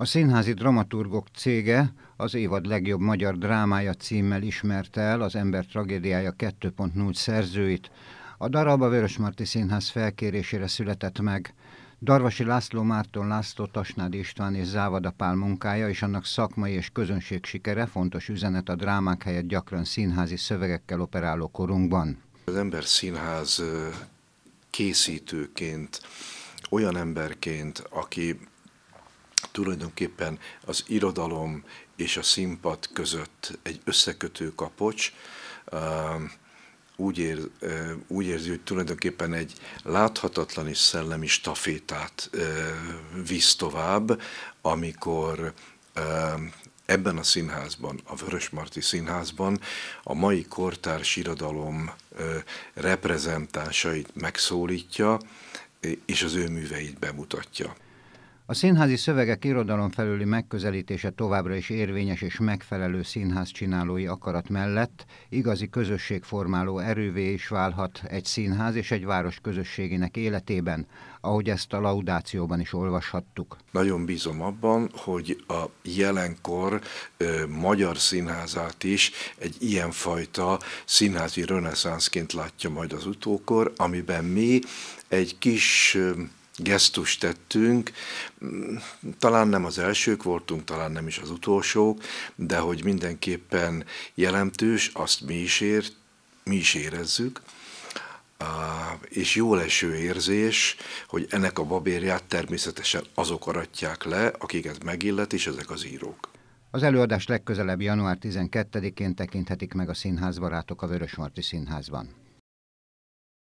A színházi dramaturgok cége az évad legjobb magyar drámája címmel ismerte el az Ember tragédiája 2.0 szerzőit. A darab a Vörösmarty Színház felkérésére született meg. Darvasi László Márton László Tasnád István és Závada Pál munkája és annak szakmai és közönség sikere fontos üzenet a drámák helyett gyakran színházi szövegekkel operáló korunkban. Az ember színház készítőként, olyan emberként, aki tulajdonképpen az irodalom és a színpad között egy összekötő kapocs, úgy, ér, úgy érzi, hogy tulajdonképpen egy láthatatlan és szellemi stafétát visz tovább, amikor ebben a színházban, a Vörösmarty Színházban a mai kortárs irodalom reprezentásait megszólítja, és az ő műveit bemutatja. A színházi szövegek irodalom felüli megközelítése továbbra is érvényes és megfelelő színház csinálói akarat mellett igazi közösségformáló erővé is válhat egy színház és egy város közösségének életében, ahogy ezt a laudációban is olvashattuk. Nagyon bízom abban, hogy a jelenkor ö, magyar színházát is egy ilyenfajta színházi reneszánszként látja majd az utókor, amiben mi egy kis ö, gesztust tettünk. Talán nem az elsők voltunk, talán nem is az utolsók, de hogy mindenképpen jelentős, azt mi is, ér, mi is érezzük. És jó leső érzés, hogy ennek a babérját természetesen azok aratják le, akiket megillet, és ezek az írók. Az előadás legközelebb január 12-én tekinthetik meg a színházbarátok a Vörösmarty Színházban.